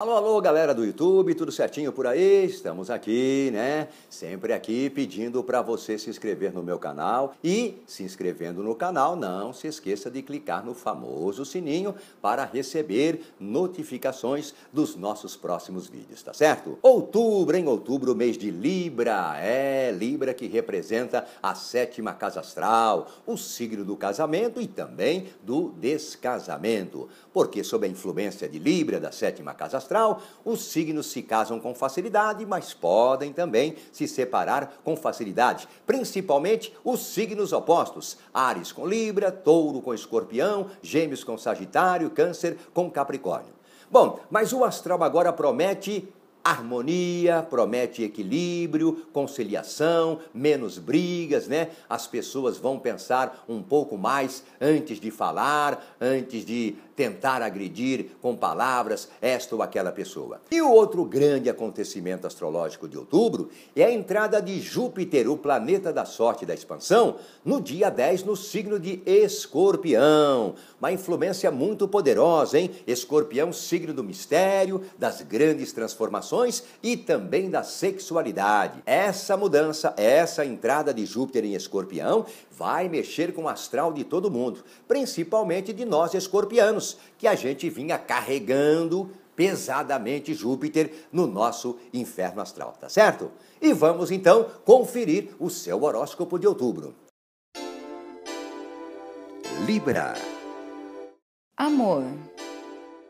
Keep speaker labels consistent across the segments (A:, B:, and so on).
A: Alô, alô, galera do YouTube, tudo certinho por aí? Estamos aqui, né? Sempre aqui pedindo para você se inscrever no meu canal e, se inscrevendo no canal, não se esqueça de clicar no famoso sininho para receber notificações dos nossos próximos vídeos, tá certo? Outubro, em outubro, mês de Libra. É, Libra que representa a sétima casa astral, o signo do casamento e também do descasamento. Porque sob a influência de Libra, da sétima casa astral, astral, os signos se casam com facilidade, mas podem também se separar com facilidade, principalmente os signos opostos: Ares com Libra, Touro com Escorpião, Gêmeos com Sagitário, Câncer com Capricórnio. Bom, mas o astral agora promete harmonia, promete equilíbrio, conciliação, menos brigas, né? As pessoas vão pensar um pouco mais antes de falar, antes de tentar agredir com palavras esta ou aquela pessoa. E o outro grande acontecimento astrológico de outubro é a entrada de Júpiter, o planeta da sorte e da expansão, no dia 10 no signo de Escorpião. Uma influência muito poderosa, hein? Escorpião, signo do mistério, das grandes transformações emoções e também da sexualidade. Essa mudança, essa entrada de Júpiter em Escorpião vai mexer com o astral de todo mundo, principalmente de nós escorpianos, que a gente vinha carregando pesadamente Júpiter no nosso inferno astral, tá certo? E vamos então conferir o seu horóscopo de outubro. Libra. Amor.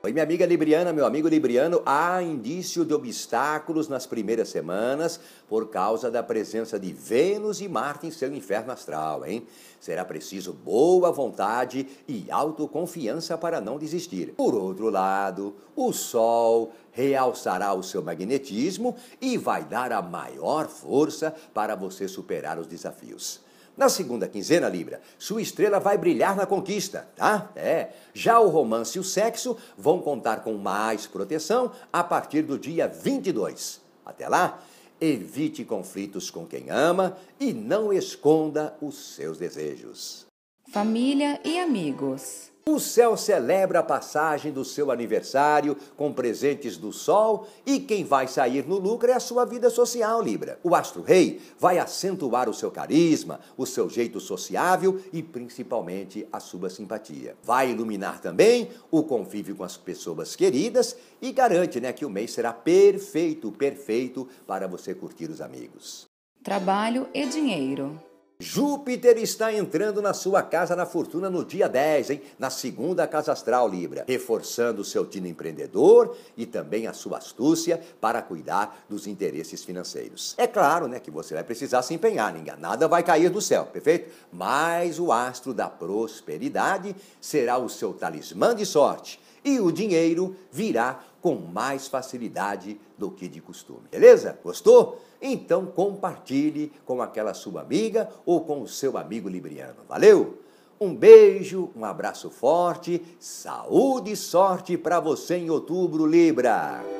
A: Oi, minha amiga Libriana, meu amigo Libriano, há indício de obstáculos nas primeiras semanas por causa da presença de Vênus e Marte em seu inferno astral, hein? Será preciso boa vontade e autoconfiança para não desistir. Por outro lado, o Sol realçará o seu magnetismo e vai dar a maior força para você superar os desafios. Na segunda quinzena, Libra, sua estrela vai brilhar na conquista, tá? É. Já o romance e o sexo vão contar com mais proteção a partir do dia 22. Até lá, evite conflitos com quem ama e não esconda os seus desejos. Família e amigos. O céu celebra a passagem do seu aniversário com presentes do sol e quem vai sair no lucro é a sua vida social, Libra. O astro rei vai acentuar o seu carisma, o seu jeito sociável e principalmente a sua simpatia. Vai iluminar também o convívio com as pessoas queridas e garante, né, que o mês será perfeito, perfeito para você curtir os amigos. Trabalho e dinheiro. Júpiter está entrando na sua casa na fortuna no dia 10, hein? Na segunda casa astral Libra, reforçando o seu tino empreendedor e também a sua astúcia para cuidar dos interesses financeiros. É claro, né, que você vai precisar se empenhar, ninguém, nada vai cair do céu, perfeito? Mas o astro da prosperidade será o seu talismã de sorte e o dinheiro virá com mais facilidade do que de costume. Beleza? Gostou? Então compartilhe com aquela sua amiga ou com o seu amigo libriano. Valeu? Um beijo, um abraço forte, saúde e sorte para você em outubro, Libra.